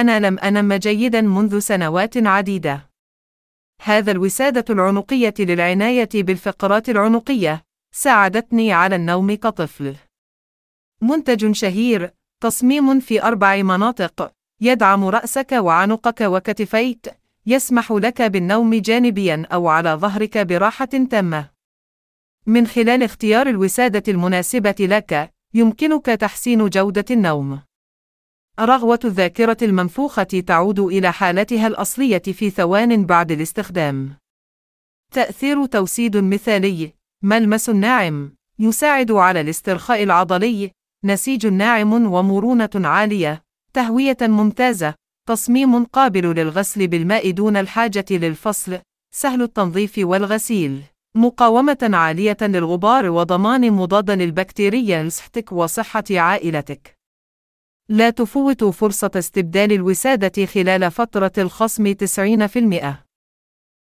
أنا لم أنم جيدا منذ سنوات عديدة. هذا الوسادة العنقية للعناية بالفقرات العنقية ساعدتني على النوم كطفل. منتج شهير، تصميم في أربع مناطق، يدعم رأسك وعنقك وكتفيك، يسمح لك بالنوم جانبيا أو على ظهرك براحة تامة. من خلال اختيار الوسادة المناسبة لك، يمكنك تحسين جودة النوم. رغوة الذاكرة المنفوخة تعود إلى حالتها الأصلية في ثوان بعد الاستخدام. تأثير توسيد مثالي، ملمس ناعم، يساعد على الاسترخاء العضلي، نسيج ناعم ومرونة عالية، تهوية ممتازة، تصميم قابل للغسل بالماء دون الحاجة للفصل، سهل التنظيف والغسيل، مقاومة عالية للغبار وضمان مضاد للبكتيريا لصحتك وصحة عائلتك. لا تفوت فرصة استبدال الوسادة خلال فترة الخصم 90%.